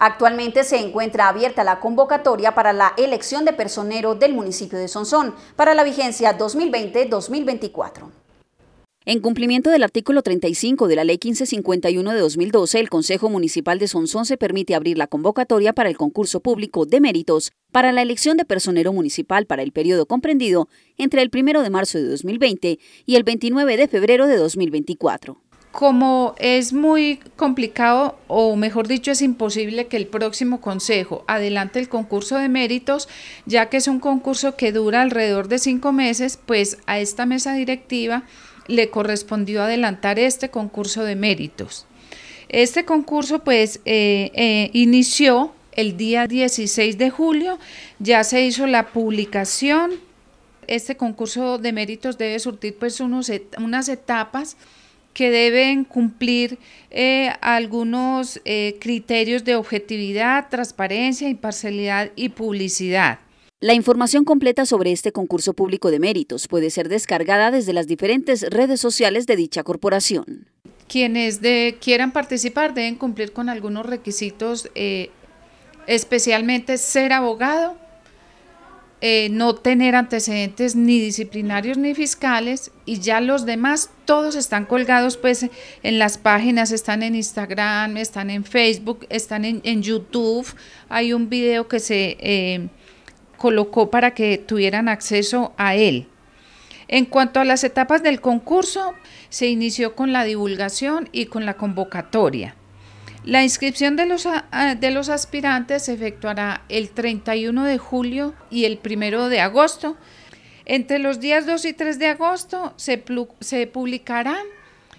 Actualmente se encuentra abierta la convocatoria para la elección de personero del municipio de Sonsón para la vigencia 2020-2024. En cumplimiento del artículo 35 de la Ley 1551 de 2012, el Consejo Municipal de Sonsón se permite abrir la convocatoria para el concurso público de méritos para la elección de personero municipal para el periodo comprendido entre el 1 de marzo de 2020 y el 29 de febrero de 2024 como es muy complicado, o mejor dicho, es imposible que el próximo consejo adelante el concurso de méritos, ya que es un concurso que dura alrededor de cinco meses, pues a esta mesa directiva le correspondió adelantar este concurso de méritos. Este concurso pues eh, eh, inició el día 16 de julio, ya se hizo la publicación. Este concurso de méritos debe surtir pues unos, unas etapas que deben cumplir eh, algunos eh, criterios de objetividad, transparencia, imparcialidad y publicidad. La información completa sobre este concurso público de méritos puede ser descargada desde las diferentes redes sociales de dicha corporación. Quienes quieran participar deben cumplir con algunos requisitos, eh, especialmente ser abogado, eh, no tener antecedentes ni disciplinarios ni fiscales y ya los demás todos están colgados pues en las páginas, están en Instagram, están en Facebook, están en, YouTube. Hay un video que se eh, colocó para que tuvieran acceso a él. En cuanto a las etapas del concurso, se inició con la divulgación y con la convocatoria. La inscripción de los, aspirantes se efectuará el 31 de julio y el 1 de agosto. Entre los días 2 y 3 de agosto se, se publicará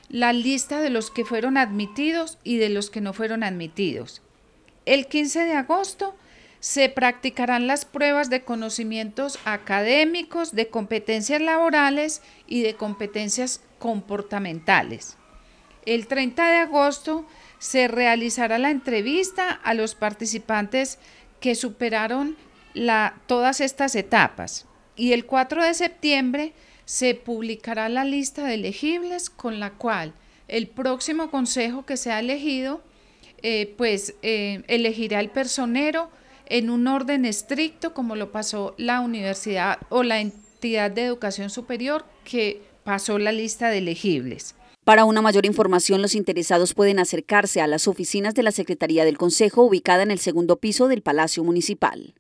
la lista de los que fueron admitidos y de los que no fueron admitidos. El 15 de agosto se practicarán las pruebas de conocimientos académicos, de competencias laborales y de competencias comportamentales. El 30 de agosto se realizará la entrevista a los participantes que superaron todas estas etapas y el 4 de septiembre se publicará la lista de elegibles con la cual el próximo consejo que sea elegido eh, pues eh, elegirá el personero en un orden estricto como lo pasó la universidad o la entidad de educación superior que pasó la lista de elegibles. Para una mayor información, los interesados pueden acercarse a las oficinas de la Secretaría del Consejo ubicada en el segundo piso del Palacio Municipal.